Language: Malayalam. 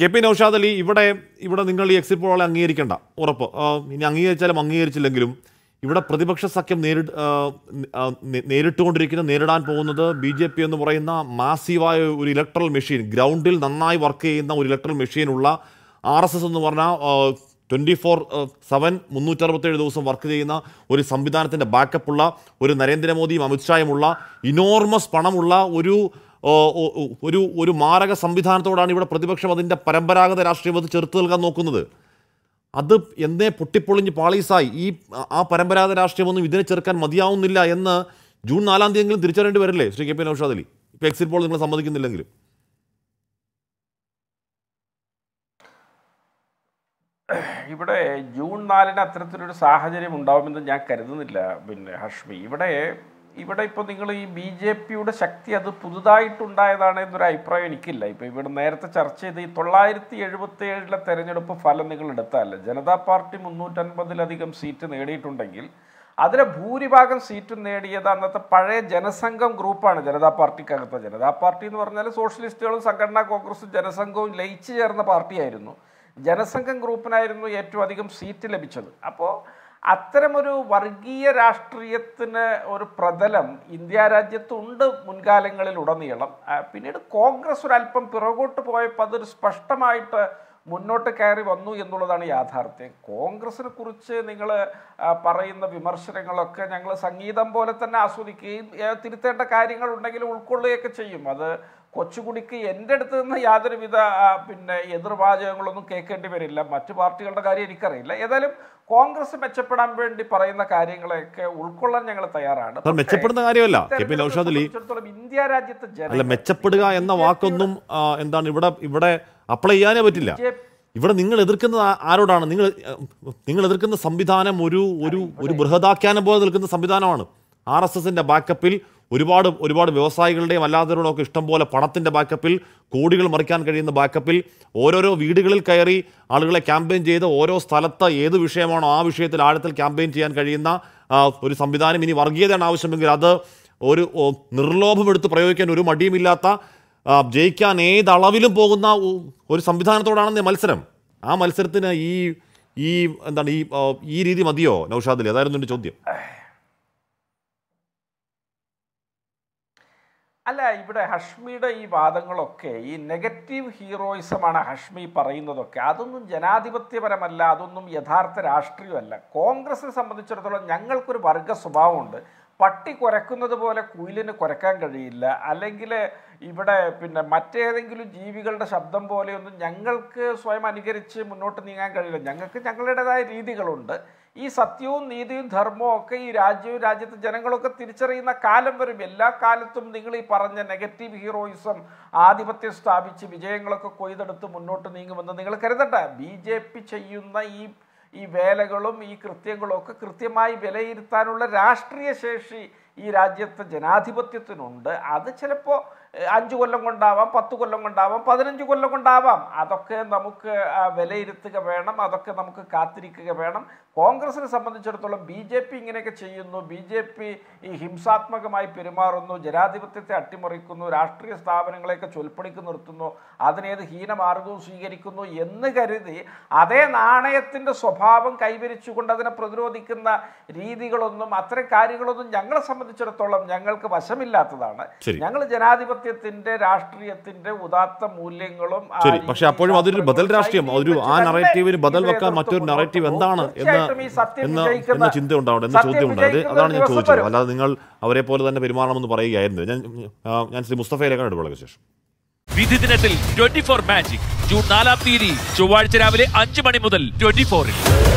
കെ പി നൌഷാദ് അലി ഇവിടെ ഇവിടെ നിങ്ങൾ ഈ എക്സിറ്റ് പോളെ അംഗീകരിക്കേണ്ട ഉറപ്പ് ഇനി അംഗീകരിച്ചാലും അംഗീകരിച്ചില്ലെങ്കിലും ഇവിടെ പ്രതിപക്ഷ സഖ്യം നേരിട്ട് നേരിട്ടുകൊണ്ടിരിക്കുന്ന നേരിടാൻ പോകുന്നത് ബി ജെ പി എന്ന് പറയുന്ന മാസീവായ ഒരു ഇലക്ട്രൽ മെഷീൻ ഗ്രൗണ്ടിൽ നന്നായി വർക്ക് ചെയ്യുന്ന ഒരു ഇലക്ട്രൽ മെഷീനുള്ള ആർ എസ് എസ് എന്ന് പറഞ്ഞാൽ ട്വൻറ്റി ഫോർ സെവൻ മുന്നൂറ്ററുപത്തേഴ് ദിവസം വർക്ക് ചെയ്യുന്ന ഒരു സംവിധാനത്തിൻ്റെ ബാക്കപ്പുള്ള ഒരു നരേന്ദ്രമോദിയും അമിത്ഷായുമുള്ള ഇനോർമസ് പണമുള്ള ഒരു ഒരു ഒരു മാരക സംവിധാനത്തോടാണ് ഇവിടെ പ്രതിപക്ഷം അതിൻ്റെ പരമ്പരാഗത രാഷ്ട്രീയം അത് ചെറുത്ത് നൽകാൻ നോക്കുന്നത് അത് എന്നേ പൊട്ടിപ്പൊളിഞ്ഞ് പാളീസായി ഈ ആ പരമ്പരാഗത രാഷ്ട്രീയമൊന്നും ഇതിനെ ചെറുക്കാൻ മതിയാവുന്നില്ല എന്ന് ജൂൺ നാലാം തീയതിയെങ്കിലും തിരിച്ചറിയേണ്ടി വരില്ലേ ശ്രീ കെ പി നൌഷാദ് അലി ഇപ്പോൾ എക്സിറ്റ് പോൾ നിങ്ങൾ സമ്മതിക്കുന്നില്ലെങ്കിലും ഇവിടെ ജൂൺ നാലിന് അത്തരത്തിലൊരു സാഹചര്യം ഉണ്ടാവുമെന്ന് ഞാൻ കരുതുന്നില്ല പിന്നെ ഹഷ്മി ഇവിടെ ഇവിടെ ഇപ്പോൾ നിങ്ങൾ ഈ ബി ജെ പിയുടെ ശക്തി അത് പുതുതായിട്ടുണ്ടായതാണ് എന്നൊരു അഭിപ്രായം എനിക്കില്ല ഇപ്പോൾ ഇവിടെ നേരത്തെ ചർച്ച ചെയ്ത് ഈ തൊള്ളായിരത്തി എഴുപത്തി ഏഴിലെ തെരഞ്ഞെടുപ്പ് ഫലം നിങ്ങൾ എടുത്താലേ ജനതാ പാർട്ടി മുന്നൂറ്റൻപതിലധികം സീറ്റ് നേടിയിട്ടുണ്ടെങ്കിൽ അതിലെ ഭൂരിഭാഗം സീറ്റും നേടിയത് അന്നത്തെ പഴയ ജനസംഘം ഗ്രൂപ്പാണ് ജനതാ പാർട്ടിക്കകത്ത് ജനതാ പാർട്ടി എന്ന് പറഞ്ഞാൽ സോഷ്യലിസ്റ്റുകളും സംഘടനാ കോൺഗ്രസും ജനസംഘവും ലയിച്ചു ചേർന്ന പാർട്ടിയായിരുന്നു ജനസംഘം ഗ്രൂപ്പിനായിരുന്നു ഏറ്റവും അധികം സീറ്റ് ലഭിച്ചത് അപ്പോൾ അത്തരമൊരു വർഗീയ രാഷ്ട്രീയത്തിന് ഒരു പ്രതലം ഇന്ത്യ രാജ്യത്തുണ്ട് മുൻകാലങ്ങളിൽ ഉടനീളം പിന്നീട് കോൺഗ്രസ് ഒരല്പം പിറകോട്ട് പോയപ്പോൾ അതൊരു സ്പഷ്ടമായിട്ട് മുന്നോട്ട് കയറി വന്നു എന്നുള്ളതാണ് യാഥാർത്ഥ്യം കോൺഗ്രസിനെ കുറിച്ച് നിങ്ങൾ പറയുന്ന വിമർശനങ്ങളൊക്കെ ഞങ്ങൾ സംഗീതം പോലെ തന്നെ ആസ്വദിക്കുകയും തിരുത്തേണ്ട കാര്യങ്ങൾ ഉണ്ടെങ്കിൽ ഉൾക്കൊള്ളുകയൊക്കെ ചെയ്യും അത് കൊച്ചുകുടിക്ക് എൻ്റെ അടുത്ത് നിന്ന് യാതൊരുവിധ പിന്നെ എതിർവാചകങ്ങളൊന്നും കേൾക്കേണ്ടി വരില്ല മറ്റു പാർട്ടികളുടെ കാര്യം എനിക്കറിയില്ല ഏതായാലും കോൺഗ്രസ് മെച്ചപ്പെടാൻ വേണ്ടി പറയുന്ന കാര്യങ്ങളെയൊക്കെ ഉൾക്കൊള്ളാൻ ഞങ്ങൾ തയ്യാറാണ് മെച്ചപ്പെടുന്ന കാര്യമല്ല ഇന്ത്യ രാജ്യത്തെ മെച്ചപ്പെടുക എന്ന വാക്കൊന്നും എന്താണ് ഇവിടെ ഇവിടെ അപ്ലൈ ചെയ്യാനേ പറ്റില്ല ഇവിടെ നിങ്ങൾ എതിർക്കുന്നത് ആരോടാണ് നിങ്ങൾ നിങ്ങൾ എതിർക്കുന്ന സംവിധാനം ഒരു ഒരു ഒരു ബൃഹദാഖ്യാനം പോലെ നിൽക്കുന്ന സംവിധാനമാണ് ആർ എസ് എസിന്റെ ബാക്കപ്പിൽ ഒരുപാട് ഒരുപാട് വ്യവസായികളുടെയും അല്ലാത്തവരുടെയും ഒക്കെ ഇഷ്ടം പോലെ പണത്തിൻ്റെ ബാക്കപ്പിൽ കോടികൾ മറിക്കാൻ കഴിയുന്ന ബാക്കപ്പിൽ ഓരോരോ വീടുകളിൽ കയറി ആളുകളെ ക്യാമ്പയിൻ ചെയ്ത് ഓരോ സ്ഥലത്ത് ഏത് വിഷയമാണോ ആ വിഷയത്തിൽ ആഴത്തിൽ ക്യാമ്പയിൻ ചെയ്യാൻ കഴിയുന്ന ഒരു സംവിധാനം ഇനി വർഗീയതയാണ് ആവശ്യമെങ്കിൽ അത് ഒരു നിർലോഭമെടുത്ത് പ്രയോഗിക്കാൻ ഒരു മടിയുമില്ലാത്ത ജയിക്കാൻ ഏതളവിലും പോകുന്ന ഒരു സംവിധാനത്തോടാണെന്ന് മത്സരം ആ മത്സരത്തിന് ഈ ഈ എന്താണ് ഈ ഈ രീതി മതിയോ നൗഷാദിൽ അതായിരുന്നു എൻ്റെ ചോദ്യം അല്ല ഇവിടെ ഹഷ്മിയുടെ ഈ വാദങ്ങളൊക്കെ ഈ നെഗറ്റീവ് ഹീറോയിസമാണ് ഹഷ്മി പറയുന്നതൊക്കെ അതൊന്നും ജനാധിപത്യപരമല്ല അതൊന്നും യഥാർത്ഥ രാഷ്ട്രീയമല്ല കോൺഗ്രസ്സിനെ സംബന്ധിച്ചിടത്തോളം ഞങ്ങൾക്കൊരു വർഗ സ്വഭാവമുണ്ട് പട്ടി കുറയ്ക്കുന്നത് പോലെ കുയിലിന് കുറയ്ക്കാൻ കഴിയില്ല അല്ലെങ്കിൽ ഇവിടെ പിന്നെ മറ്റേതെങ്കിലും ജീവികളുടെ ശബ്ദം പോലെയൊന്നും ഞങ്ങൾക്ക് സ്വയം അനുകരിച്ച് മുന്നോട്ട് നീങ്ങാൻ കഴിയില്ല ഞങ്ങൾക്ക് ഞങ്ങളുടേതായ രീതികളുണ്ട് ഈ സത്യവും നീതിയും ധർമ്മവും ഒക്കെ ഈ രാജ്യവും രാജ്യത്തെ ജനങ്ങളൊക്കെ തിരിച്ചറിയുന്ന കാലം വരും എല്ലാ കാലത്തും നിങ്ങൾ ഈ പറഞ്ഞ നെഗറ്റീവ് ഹീറോയിസം ആധിപത്യം സ്ഥാപിച്ച് വിജയങ്ങളൊക്കെ കൊയ്തെടുത്ത് മുന്നോട്ട് നീങ്ങുമെന്ന് നിങ്ങൾ കരുതട്ടെ ബി ചെയ്യുന്ന ഈ ഈ വേലകളും ഈ കൃത്യങ്ങളും ഒക്കെ കൃത്യമായി വിലയിരുത്താനുള്ള രാഷ്ട്രീയ ശേഷി ഈ രാജ്യത്തെ ജനാധിപത്യത്തിനുണ്ട് അത് ചിലപ്പോൾ അഞ്ച് കൊല്ലം കൊണ്ടാവാം പത്ത് കൊല്ലം കൊണ്ടാവാം പതിനഞ്ച് കൊല്ലം കൊണ്ടാവാം അതൊക്കെ നമുക്ക് വിലയിരുത്തുക വേണം അതൊക്കെ നമുക്ക് കാത്തിരിക്കുക വേണം കോൺഗ്രസിനെ സംബന്ധിച്ചിടത്തോളം ബി ജെ പി ഇങ്ങനെയൊക്കെ ചെയ്യുന്നു ബി ജെ പി ഈ ഹിംസാത്മകമായി പെരുമാറുന്നു ജനാധിപത്യത്തെ അട്ടിമറിക്കുന്നു രാഷ്ട്രീയ സ്ഥാപനങ്ങളെയൊക്കെ ചൊൽപ്പണിക്ക് നിർത്തുന്നു അതിനേത് ഹീനമാർഗവും സ്വീകരിക്കുന്നു എന്ന് കരുതി അതേ നാണയത്തിൻ്റെ സ്വഭാവം കൈവരിച്ചുകൊണ്ട് അതിനെ പ്രതിരോധിക്കുന്ന രീതികളൊന്നും അത്തരം കാര്യങ്ങളൊന്നും ഞങ്ങളെ സംബന്ധിച്ച് സംബന്ധിച്ചിടത്തോളം ഞങ്ങൾക്ക് വശമില്ലാത്തതാണ് ഞങ്ങൾ ജനാധിപത്യത്തിന്റെ രാഷ്ട്രീയത്തിന്റെ ഉദാത്ത മൂല്യങ്ങളും പക്ഷെ അപ്പോഴും അതൊരു ബദൽ രാഷ്ട്രീയം ഒരു ആ നറേറ്റീവിന് ബദൽ വെക്കാൻ മറ്റൊരു നറേറ്റീവ് എന്താണ് എന്ന ചിന്ത ഉണ്ടാവണം എന്ന ചോദ്യം ഉണ്ടായത് അതാണ് ഞാൻ ചോദിച്ചത് അല്ലാതെ നിങ്ങൾ അവരെ പോലെ തന്നെ പെരുമാറണമെന്ന് പറയുകയായിരുന്നു ഞാൻ ഞാൻ ശ്രീ മുസ്തഫയിലേക്കാണ് ഇടപെടലിന് ശേഷം വിധി ദിനത്തിൽ ട്വന്റി ഫോർ മാജിക് ജൂൺ നാലാം തീയതി ചൊവ്വാഴ്ച രാവിലെ അഞ്ച് മണി മുതൽ ട്വന്റി ഫോറിൽ